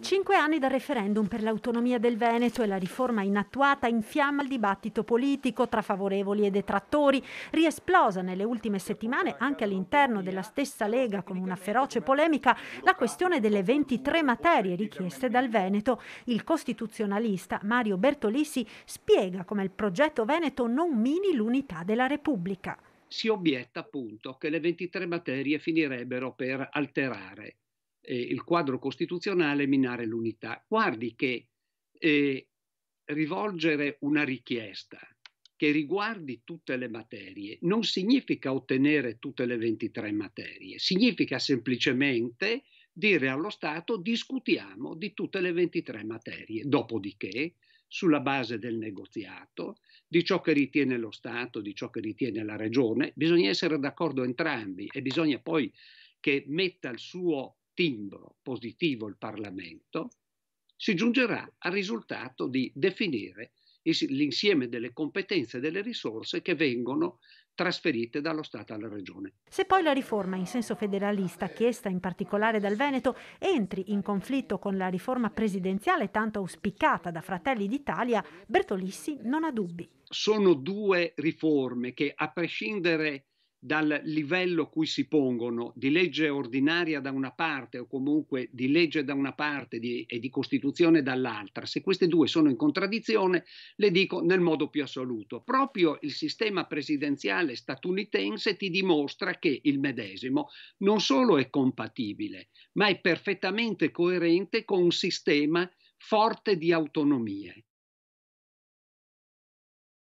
Cinque anni dal referendum per l'autonomia del Veneto e la riforma inattuata infiamma il dibattito politico tra favorevoli e detrattori, riesplosa nelle ultime settimane anche all'interno della stessa Lega con una feroce polemica la questione delle 23 materie richieste dal Veneto. Il costituzionalista Mario Bertolissi spiega come il progetto Veneto non mini l'unità della Repubblica. Si obietta appunto che le 23 materie finirebbero per alterare eh, il quadro costituzionale, minare l'unità. Guardi che eh, rivolgere una richiesta che riguardi tutte le materie non significa ottenere tutte le 23 materie, significa semplicemente dire allo Stato discutiamo di tutte le 23 materie, dopodiché sulla base del negoziato, di ciò che ritiene lo Stato, di ciò che ritiene la Regione, bisogna essere d'accordo entrambi e bisogna poi che metta il suo timbro positivo il Parlamento, si giungerà al risultato di definire l'insieme delle competenze e delle risorse che vengono trasferite dallo Stato alla Regione. Se poi la riforma in senso federalista, chiesta in particolare dal Veneto, entri in conflitto con la riforma presidenziale tanto auspicata da Fratelli d'Italia, Bertolissi non ha dubbi. Sono due riforme che, a prescindere dal livello cui si pongono di legge ordinaria da una parte o comunque di legge da una parte di, e di Costituzione dall'altra, se queste due sono in contraddizione, le dico nel modo più assoluto. Proprio il sistema presidenziale statunitense ti dimostra che il medesimo non solo è compatibile, ma è perfettamente coerente con un sistema forte di autonomie.